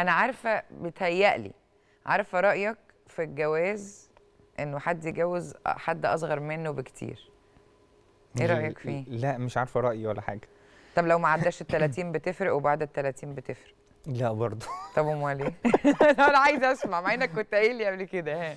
انا عارفه بتهيألي عارفه رايك في الجواز انه حد يجوز حد اصغر منه بكتير ايه رايك فيه لا مش عارفه رايي ولا حاجه طب لو ما عداش ال 30 بتفرق وبعد ال 30 بتفرق لا برضه طب امال ايه انا عايزه اسمع مع انك كنت قايل لي قبل كده ها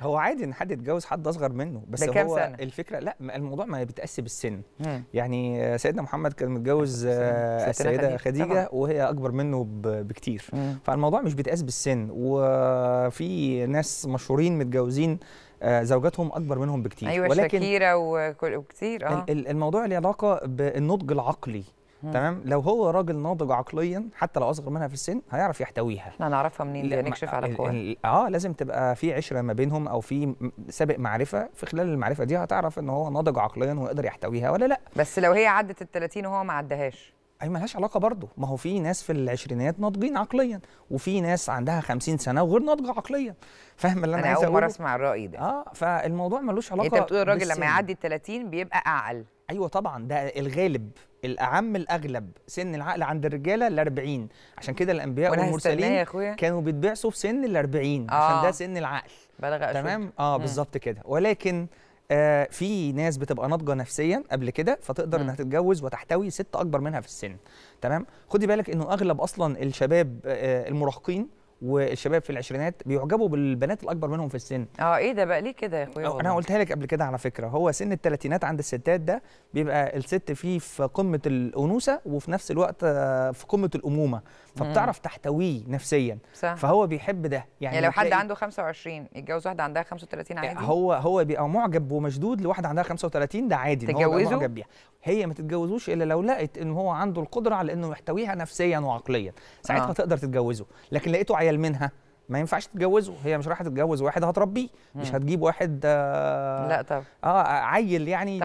هو عادي ان حد يتجوز حد اصغر منه بس هو سنة؟ الفكره لا الموضوع ما بيتقاس بالسن مم. يعني سيدنا محمد كان متجوز آه، السيده خديجه خديجة وهي اكبر منه بكتير مم. فالموضوع مش بيتقاس بالسن وفي ناس مشهورين متجوزين آه، زوجاتهم اكبر منهم بكتير أيوة ولكن شاكيرة وكتير اه الموضوع له علاقه بالنضج العقلي تمام لو هو راجل ناضج عقليا حتى لو اصغر منها في السن هيعرف يحتويها احنا هنعرفها منين دي هنكشف على قوة اه لازم تبقى في عشره ما بينهم او في سابق معرفه في خلال المعرفه دي هتعرف ان هو ناضج عقليا ويقدر يحتويها ولا لا بس لو هي عدت ال 30 وهو ما عدهاش اي ملهاش علاقه برضه ما هو في ناس في العشرينات ناضجين عقليا وفي ناس عندها 50 سنه وغير ناضجه عقليا فاهم اللي انا, أنا عايز اقوله انا اول مره اسمع الراي ده اه فالموضوع ملوش يعني علاقه انت بتقول الراجل لما يعدي ال 30 بيبقى اعقل ايوه طبعا ده الغالب الاعم الاغلب سن العقل عند الرجاله ال 40 عشان كده الانبياء والمرسلين كانوا بيتبعثوا في سن ال 40 آه. عشان ده آه. سن العقل بلغ تمام اه بالظبط كده ولكن آه في ناس بتبقى ناضجه نفسيا قبل كده فتقدر م. انها تتجوز وتحتوي ست اكبر منها في السن تمام خدي بالك انه اغلب اصلا الشباب آه المراهقين والشباب في العشرينات بيعجبوا بالبنات الاكبر منهم في السن اه ايه ده بقى ليه كده يا اخويا انا قلتها لك قبل كده على فكره هو سن الثلاثينات عند الستات ده بيبقى الست فيه في قمه الانوثه وفي نفس الوقت آه، في قمه الامومه فبتعرف تحتويه نفسيا صح. فهو بيحب ده يعني, يعني لو حد عنده 25 يتجوز واحده عندها 35 عادي آه، هو هو بيبقى معجب ومشدود لواحده عندها 35 ده عادي تتجوزه هو معجب بيها هي ما تتجوزوش الا لو لقت ان هو عنده القدره على انه يحتويها نفسيا وعقليا ساعتها آه. تقدر تتجوزه لكن لقيته تتحايل منها ما ينفعش تتجوزه هي مش رايحه تتجوز واحد هتربيه مش هتجيب واحد آه لا طب اه عيل يعني